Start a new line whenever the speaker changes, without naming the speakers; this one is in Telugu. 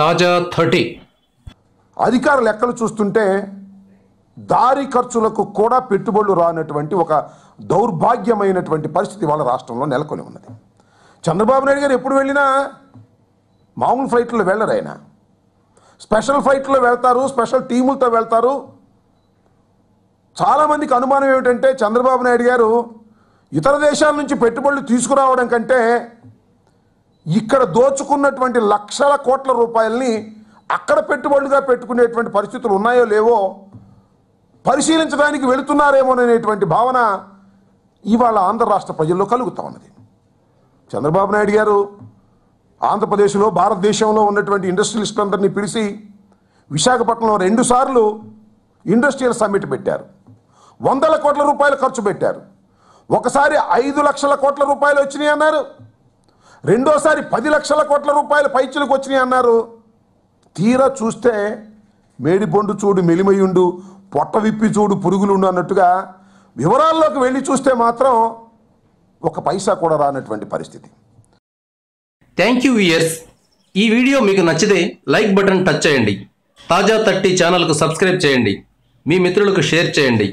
తాజా థర్టీ అధికార లెక్కలు చూస్తుంటే దారి ఖర్చులకు కూడా పెట్టుబడులు రానటువంటి ఒక దౌర్భాగ్యమైనటువంటి పరిస్థితి వాళ్ళ రాష్ట్రంలో నెలకొని ఉన్నది చంద్రబాబు నాయుడు గారు ఎప్పుడు వెళ్ళినా మామూలు ఫ్లైట్లో వెళ్ళరు ఆయన స్పెషల్ ఫ్లైట్లో వెళ్తారు స్పెషల్ టీములతో వెళ్తారు చాలామందికి అనుమానం ఏమిటంటే చంద్రబాబు నాయుడు గారు ఇతర దేశాల నుంచి పెట్టుబడులు తీసుకురావడం కంటే ఇక్కడ దోచుకున్నటువంటి లక్షల కోట్ల రూపాయల్ని అక్కడ పెట్టుబడులుగా పెట్టుకునేటువంటి పరిస్థితులు ఉన్నాయో లేవో పరిశీలించడానికి వెళుతున్నారేమోననేటువంటి భావన ఇవాళ ఆంధ్ర రాష్ట్ర ప్రజల్లో కలుగుతా ఉన్నది చంద్రబాబు నాయుడు గారు ఆంధ్రప్రదేశ్లో భారతదేశంలో ఉన్నటువంటి ఇండస్ట్రియలిస్టులందరినీ పిలిచి విశాఖపట్నంలో రెండుసార్లు ఇండస్ట్రియల్ సమ్మిట్ పెట్టారు వందల కోట్ల రూపాయలు ఖర్చు పెట్టారు ఒకసారి ఐదు లక్షల కోట్ల రూపాయలు వచ్చినాయి అన్నారు రెండోసారి పది లక్షల కోట్ల రూపాయలు పైచులకు వచ్చినాయి అన్నారు తీరా చూస్తే మేడిబొండు చూడు మెలిమయుండు పొట్ట విప్పి చూడు పురుగులుండు అన్నట్టుగా వివరాల్లోకి వెళ్ళి చూస్తే మాత్రం ఒక పైసా కూడా రానటువంటి పరిస్థితి
థ్యాంక్ యూ వియర్స్ ఈ వీడియో మీకు నచ్చితే లైక్ బటన్ టచ్ చేయండి తాజా థర్టీ ఛానల్కు సబ్స్క్రైబ్ చేయండి మీ మిత్రులకు షేర్ చేయండి